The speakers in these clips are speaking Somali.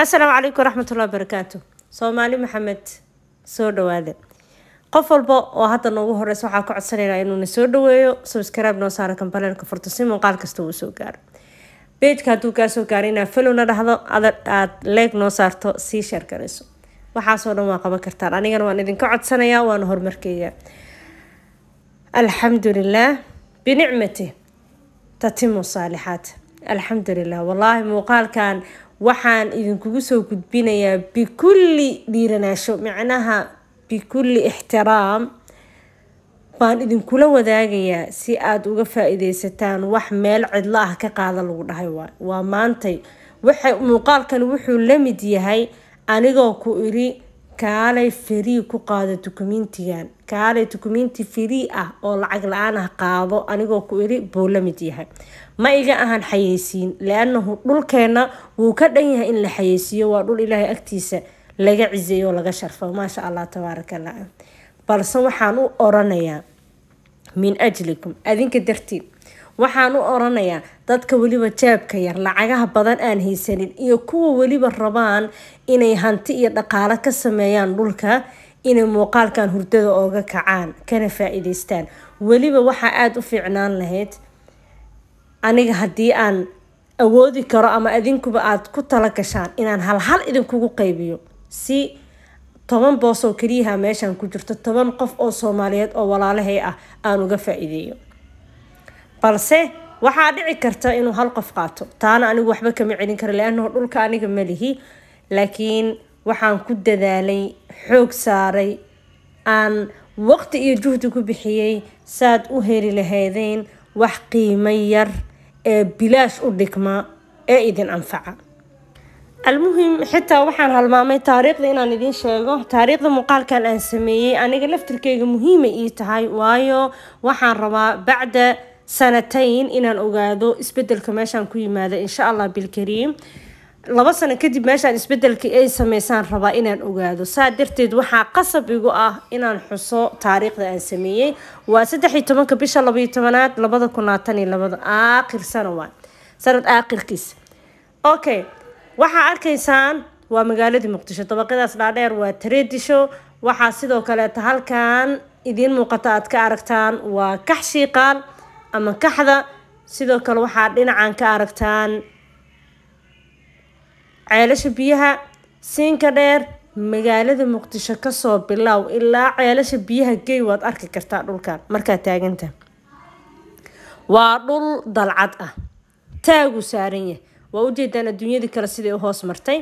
asalaamu calaykum waraxmatullahi wabarakaatu soomaali maxamed soo dhawaada qof walba oo hadda noogu horeysa waxaa ka codsanaynaa inuuna soo dhaweeyo subscribe noo saara kambaleelka furto si muuqaal kasta uu soo gaaro beejka hadduu kaasoo soo gaaro inaad na dhahdo aad leeg noo saarto sii sheer waxaasoo dhan waa qaban kartaan anigana waan idinka codsanayaa waana horumarkeeyaa alxamdu binicmati tatimu saalixaat alxamdu lilah wallaahi muuqaalkan waxaan idinkugu soo gudbinayaa bikulli dhiiranaasho micnaha bikulli ixtiraam baan idinkula wadaagayaa si aada uga faa-iideysataan wax meel cidlo ah ka qaada lagu dhahay waay waa maantay waxay muuqaalkan wuxuu la mid yahay anigoo ku iri kaalay firii ku qaado dukumiintigan kaalay dukumiinti firii ah oo lacag la-aan ah qaado anigoo ku iri buu la mid yahay ma iga ahan xayeysiin li-anahu dhulkeenna wuu ka dhan yahay in la xayeysiiyo waa dhul ilaahay agtiisa laga cizeeyo oo laga sharfo maasha allah tabaaraka allah balse waxaan u oranayaa min ajlikum adinka darteed waxaan u oranayaa dadka weliba jaabka yar lacagaha badan aan haysanin iyo kuwa weliba rabaan inay hanti iyo dhaqaalo ka sameeyaan dhulka inay muuqaalkan hurdada ooga kacaan kana faa-iideystaan weliba waxaa aada u fiicnaan lahayd aniga haddii aan awoodi karo ama idinkuba aad ku tala gashaan inaan halhal idinkugu qaybiyo si toban boos keliyaha meeshaan ku jirto toban qof oo soomaaliyeed oo walaalahay ah aan uga faa-iideeyo balse waxaa dhici karta inuu hal qof qaato taana anigu waxba kama celin karo leannahu dhulka aniga malihi laakiin waxaan ku dadaalay xoog saaray aan waqti iyo juhdi ku bixiyey saad u heli lahaydeen wax qiimo yar ee bilaash u dhigma ee idin anfaca almuhim xitaa waxaan halmaamay taariikhda inaan idiin sheego taariikhda muuqaalkan aan sameeyey aniga laftirkeyga muhiima ii tahay waayo waxaan rabaa bacda sanatayn inaan ogaado isbedelka meeshaan ku yimaada insha allah bilkariim laba sano kadib meeshaan isbedelka ay sameysaan rabaa inaan ogaado saa darteed waxaa qasab igu ah inaan xuso taariikhda aan sameeyey waa saddexiyo tobanka bisha labaiyo tobanaad labada kun labaatan iyo labada aakhir sano waa sanad aakhirkiisa okay waxaa arkaysaan waa magaaladii muqdisho dabaqadaas dhaadheer waa tareedisho waxaa sidoo kaleeta halkan idiin muuqata aad ka aragtaan waa kaxshiiqaal ama kaxda sidoo kale waxaa dhinacan ka aragtaan ceelasha biyaha siinka dheer magaalada muqdisho kasoo bilaaw ilaa ceelasha biyaha gey waad arki kartaa dhulkan markaad taaganta waa dhul dalcad ah taaguu saaran yahay waa ujeedaan adduunyadii kale siday u hoos martay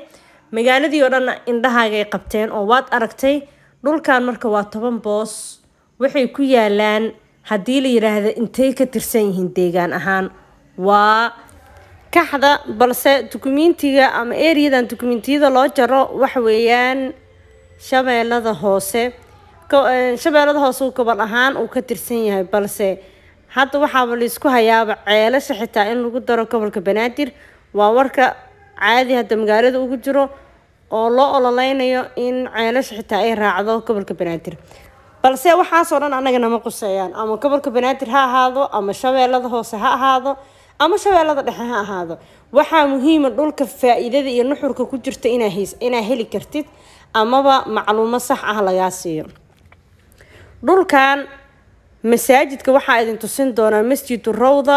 magaaladii oo dhanna indhahaagay qabteen oo waad aragtay dhulkan marka waa toban boos waxay ku yaalaan haddii la yidhaahda intay ka tirsan yihiin deegaan ahaan waa kaxda balse dukumiintiga ama eeriyadan dukumiintiyada loo jaro waxa weeyaan shabeellada hoose eh, shabeellada hoose uu gobol ahaan uu ka tirsan yahay balse hadda waxaaba laysku hayaaba ceelasha xitaa in lagu daro gobolka banaadir waa warka caadi hadda magaalada ugu jiro oo loo ololeynayo in ceelasha xitaa ay raacdo gobolka banaadir balse waxaasoo dhan anagana ma quseeyaan ama gobolka banaadir ha ahaado ama shabeellada hoose ha ahaado ama shabeellada dhexe ha ahaado waxaa muhiima ah dhulka faa-iidada iyo nuxurka ku jirta inaa heli kartid amaba macluumo sax ah lagaa siiyo dhulkan masaajidka waxaa idin tusin doonaa masjidu rawda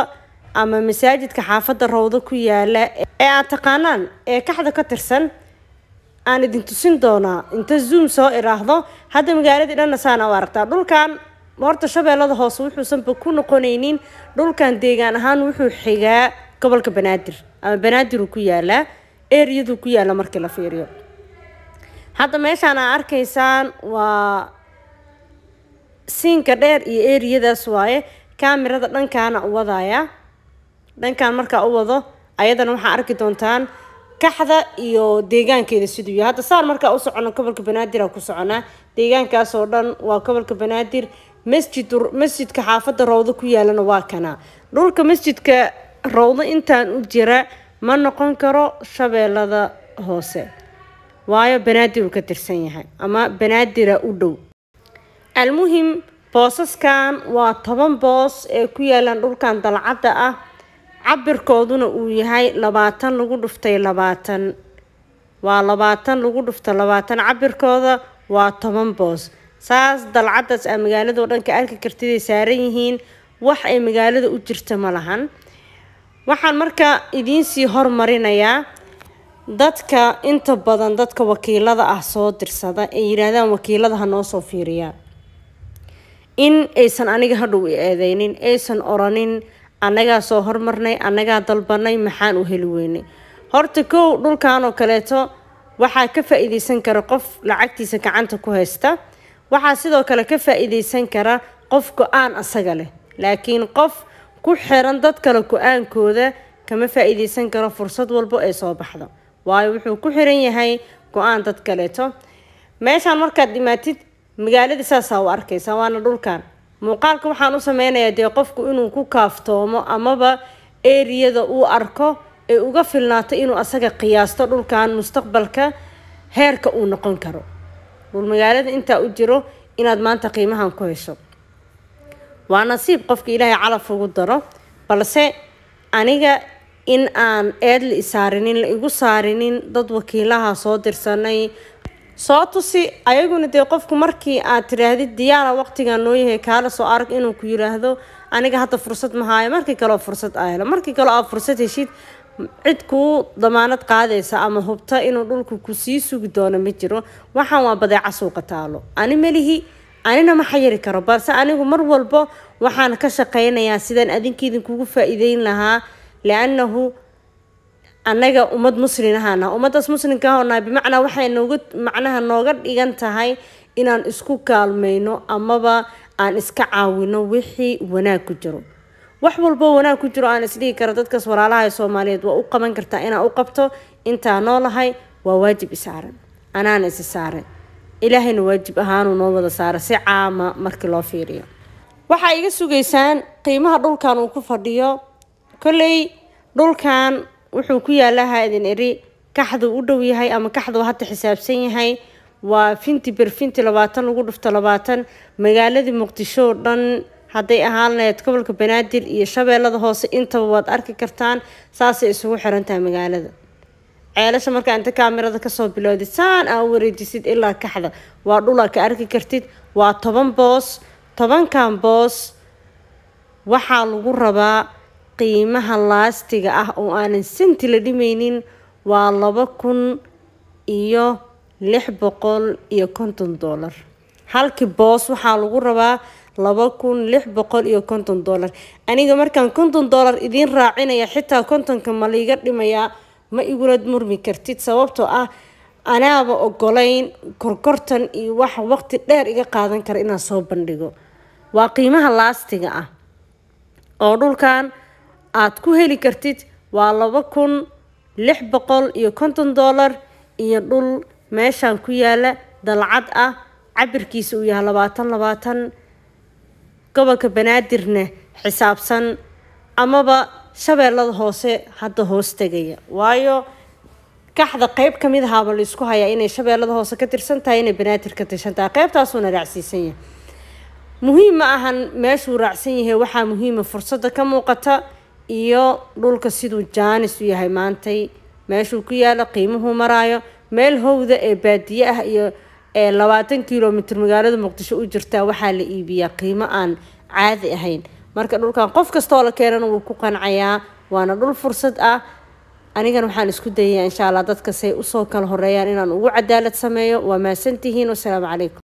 ama masaajidka xaafadda rawdo ku yaala ee aad taqaanaan ee kaxda ka tirsan aan idin tusin doonaa inta zoom soo idhaahdo hadda magaaladii dhanna saana u aragtaa dhulkan horta shabeellada hoose wuxuusanba ku noqonaynin dhulkan deegaan ahaan wuxuu xigaa gobolka banaadir ama banaadiruu ku yaalaa eriyaduu ku yaala markii la fiiriyo hadda meeshaan aa arkaysaan waa siinka dheer iyo eriyadaas waaye kaamirada dhankaana u wadaya dhankaan markaa u wado ayadana waxaa arki doontaan kaxda iyo deegaankeeda siduu yahay hadda saan markaa u socono gobolka banaadir aan ku soconaa deegaankaasoo dhan waa gobolka banaadir masjid masjidka xaafadda rawdo ku yaalana waa kana dhulka masjidka rawdo intaan u jira ma noqon karo shabeellada hoose waayo banaadir uu ka tirsan yahay ama banaadira u dhow almuhim boosaskan waa toban boos ee ku yaalaan dhulkan dalcadda ah cabirkooduna uu yahay labaatan lagu dhuftay labaatan waa labaatan lagu dhufto labaatan cabirkooda waa toban boos saas dalcadaas aa magaalado dhanka arki kartiday saaran yihiin wax ay magaalada u jirta ma lahan waxaan markaa idiinsii hormarinayaa dadka inta badan dadka wakiilada ah soo dirsada ay yidhaahdaan wakiilada ha noo soo fiiriyaa in aysan aniga hadhow i eedeynin aysan oranin annagaa soo hormarnay annagaa dalbanay maxaan u heli weynay horta kow dhulkan kaleeto waxaa ka faa-iideysan kara qof lacagtiisa gacanta ku haysta waxaa sidoo kale ka faa-iideysan kara qof go-aan asaga leh laakiin qof ku xiran dad kale go-aankooda kama faa-iideysan karo fursad walba ee soo baxdo waayo wuxuu ku xiran yahay go-aan dad kaleeto meeshaan markaad dhimaatid magaalada saasaa u arkaysa waana dhulkan muuqaalka waxaan u sameynayaa dee qofku inuu ku kaaftoomo amaba eriyada uu arko ee uga filnaato inuu asaga qiyaasto dhulkan mustaqbalka heerka uu noqon karo dhul magaalada intaa u jiro inaad maanta qiimahan ku hesho waa nasiib qofka ilaahay calaf ugu daro balse aniga in aan eed la isaarinin la igu saarinin dad wakiilaha soo dirsanay soo tusi ayaguna dee qofku markii aad tidhaahdid diyaara ah waqtigaa noo yahay kaala soo arag inuu ku yiraahdo aniga hadda fursad mahaayo markii kaloo fursad aa helo markii kaloo aa fursad heshid cid kuu damaanad qaadaysa ama hubta inuu dhulku ku sii sugi doono ma jiro waxaan waa badeeca suuqa taalo ani melihi anina ma xayiri karo balse anigu mar walbo waxaan ka shaqaynayaa sidaan adinkiidin kugu faa-iideyn lahaa liannahu annaga ummad muslin ahaana ummadaas muslimka ahoonaha bimacnaa waxay nooga macnaha nooga dhigan tahay inaan isku kaalmayno amaba aan iska caawino wixii wanaag ku jiro wax walbo wanaag ku jiro aan isdhigi karo dadkaas walaalaha ee soomaaliyeed waa u qaban kartaa inaan u qabto intaa noolahay waa waajib isaaran anaana isi saaray ilaahayna waajib ahaanuu noo wada saara si caama markii loo fiiriyo waxaa iga sugaysaan qiimaha dhulkan uu ku fadhiyo kolley dhulkan wuxuu ku yaala haadin eri kaxduu u dhow yahay ama kaxduu hadda xisaabsan yahay waa finti berfinti labaatan lagu dhufto labaatan magaaladii muqdisho oo dhan hadday ahaan lahayd gobolka banaadir iyo shabeellada hoose intaba waad arki kartaan saasay isugu xiran tahay magaalada ceelasha markaa inta kaamirada kasoo bilowdid saan aa u wareejisid ilaa kaxda waa dhulaa ka arki kartid waa toban boos tobankan boos waxaa lagu rabaa qiimaha laastiga ah oo aanan senti la dhimaynin waa laba kun iyo lix boqol iyo konton doolar halkii boos waxaa lagu rabaa laba kun lix boqol iyo konton doolar aniga markaan konton dollar idiin raacinaya xitaa kontonka ma liiga dhimayaa ma igula murmi kartid sababtoo ah anaaba ogolayn korkortan iyo wax waqti dheer iga qaadan kara inaan soo bandhigo waa qiimaha laastiga ah oo dhulkan aad ku heli kartid waa laba kun lix boqol iyo konton dollar iyo dhul meeshaan ku yaala dalcad ah cabirkiisa uu yahay labaatan labaatan gobolka banaadirna xisaabsan amaba shabeellada hoose hadda hoos tegaya waayo kaxda qeyb ka mid ahaaba la isku hayaa inay shabeellada hoose ka tirsan tahay inay banaadir ka tirsan tahay qeybtaasuuna raacsiisan yahay muhiim ma ahan meeshuu raacsan yahay waxaa muhiima fursadda ka muuqata iyo dhulka siduu jaanis u yahay maantay meeshuu ku yaalo qiimuhuu maraayo meel howda ee baadiye ah iyo ee labaatan kilomitr magaalada muqdisho u jirtaa waxaa la iibiyaa qiimo aan caadi ahayn marka dhulkan qof kastoo la keenana wuu ku qancayaa waana dhul fursad ah anigana waxaan isku dayayaa insha allah dadka say usoo kala horeeyaan inaan ugu cadaalad sameeyo waa mahadsantihiin wasalaamu calaykum